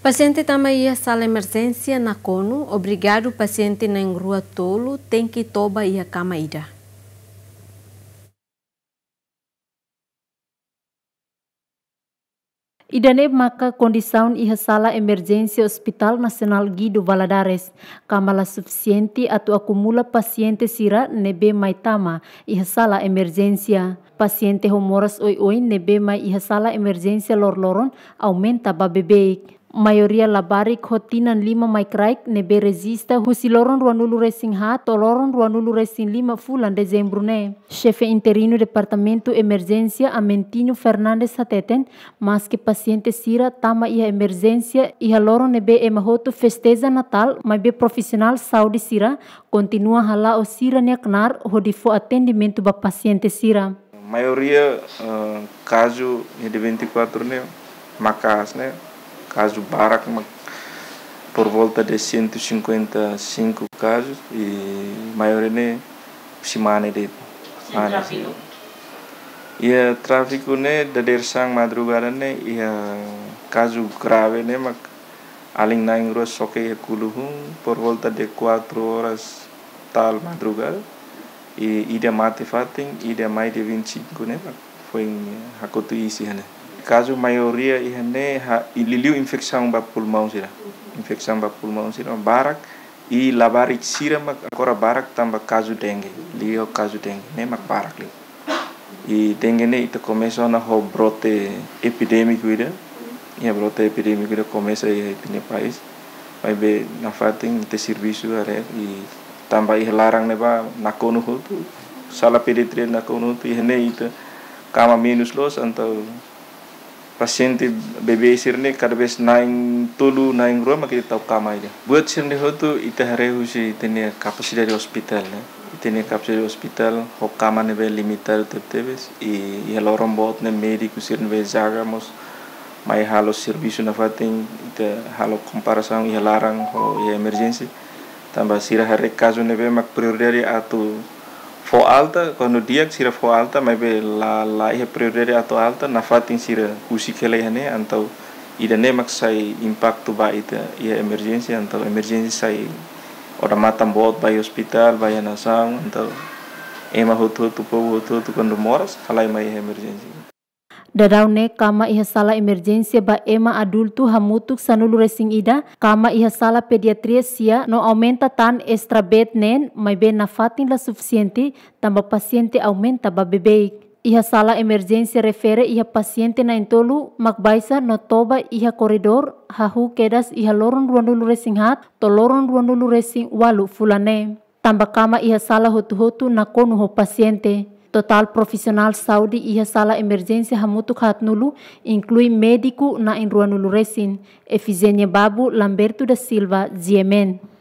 Paciente também tá ia sala emergência na conu obrigado paciente na rua tolo, tem que toba e a cama ida. Idaneb maka condição e sala emergência Hospital Nacional Guido Valadares, kamala suficiente atu acumula paciente sira nebe tama e sala emergência. Paciente homoras oi oi nebe mai e sala emergência lorloron aumenta babebek. maioria barik hotinan lima ne be resista husi loron ruanulu resingha to loron ruanulu resing lima fulan dezembro ne. Chefe interino departamento emergência Amentino Fernandes Sateten, mas que paciente sira tama ia emergencia ia loron nebe emahoto festeza natal, ma be profesional saudi sira, continua hala o sira neknar hodifo atendimento ba paciente sira. Mayoria uh, caso de 24 e né, macas caso Baracma, por volta de 155 casos e maior né, semana de semana. E o tráfico né, da direção madrugada né, e caso grave né, mas além na rua só que é por volta de 4 horas tal madrugada e ida mate fatem ida mais de 25 né, foi em Hakotuisi né caso maioria ihane ha ililiu infecção ba pulmão sira infecção ba pulmão sira barak e labarik sira mak agora barak tamba caso dengue lio caso dengue nem mak barak li e dengue ne ita começou na ho brote epidêmico ida e a brote epidêmico ida começa e tinha país vai be na fatin te serviço are e tamba larang ne ba na ho sala pedetria na tu ihane ita kama minus los antau pasien ti bebe sirne karbes naing tulu naing ruang makin tau kama aja buat sirne hotu ita harehu si tenia kapasitas dari hospital ne ya. itene kapasitas dari hospital hokama be limitar tep tebes i halorom bot ne mediku sirne be jaga mos mai halo servisu na fatin ita halo komparasang i larang ho iya emergency tambah sirah hare kasu be mak prioritas atu fo alta quando dia sira fo alta mai be la la e priorere ato alta na fatin sira kusi kele hane antau ida ne mak sai impact ba ita ia emergency antau emergency sai ora matam bot ba hospital ba ya nasang antau ema hotu tu po hotu tu quando moras halai mai emergency Daraune, kama iha sala emergensi, ba ema tu hamutuk sanulu resing ida kama iha sala pediatria sia no aumenta tan extra bed nen mai be nafatin la suficiente tamba paciente aumenta ba bebeik. Iha sala emergensi refere iha pasiente na intolu makbaisa no toba iha koridor hahu kedas iha loron ruandulu resing hat to loron ruandulu resing walu fulane. Tamba kama iha sala hotu-hotu na konu ho pasiente. Total profesional saudi iha sala emergência hamutuk nulu, inclui mediku na enruanulu resin, Efigênia Babu Lamberto da Silva, Ziemen.